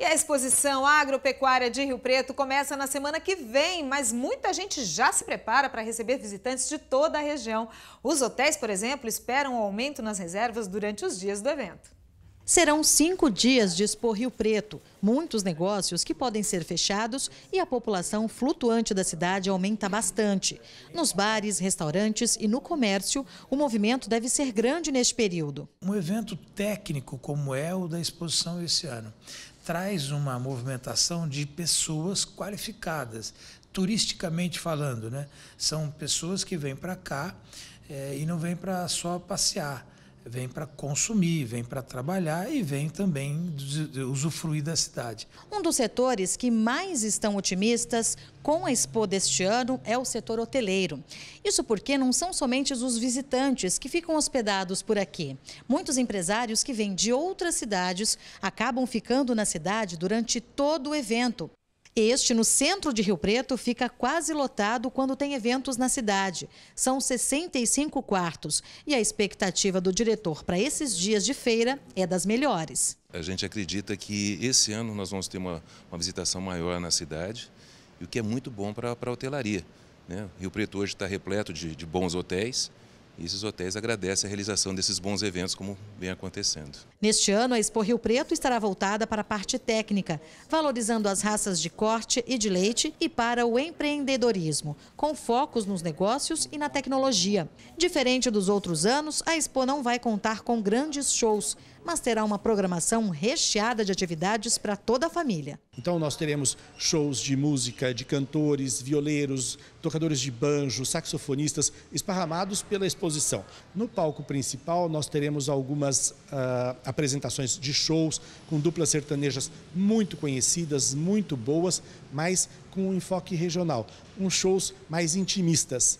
E a exposição agropecuária de Rio Preto começa na semana que vem, mas muita gente já se prepara para receber visitantes de toda a região. Os hotéis, por exemplo, esperam um aumento nas reservas durante os dias do evento. Serão cinco dias de Expo Rio Preto, muitos negócios que podem ser fechados e a população flutuante da cidade aumenta bastante. Nos bares, restaurantes e no comércio, o movimento deve ser grande neste período. Um evento técnico como é o da exposição esse ano traz uma movimentação de pessoas qualificadas, turisticamente falando, né? São pessoas que vêm para cá é, e não vêm para só passear vem para consumir, vem para trabalhar e vem também usufruir da cidade. Um dos setores que mais estão otimistas com a Expo deste ano é o setor hoteleiro. Isso porque não são somente os visitantes que ficam hospedados por aqui. Muitos empresários que vêm de outras cidades acabam ficando na cidade durante todo o evento este, no centro de Rio Preto, fica quase lotado quando tem eventos na cidade. São 65 quartos e a expectativa do diretor para esses dias de feira é das melhores. A gente acredita que esse ano nós vamos ter uma, uma visitação maior na cidade, o que é muito bom para a hotelaria. Né? Rio Preto hoje está repleto de, de bons hotéis, esses hotéis agradecem a realização desses bons eventos, como vem acontecendo. Neste ano, a Expo Rio Preto estará voltada para a parte técnica, valorizando as raças de corte e de leite e para o empreendedorismo, com focos nos negócios e na tecnologia. Diferente dos outros anos, a Expo não vai contar com grandes shows, mas terá uma programação recheada de atividades para toda a família. Então nós teremos shows de música, de cantores, violeiros, tocadores de banjo, saxofonistas, esparramados pela exposição exposição. No palco principal, nós teremos algumas uh, apresentações de shows com duplas sertanejas muito conhecidas, muito boas, mas com um enfoque regional. Uns shows mais intimistas.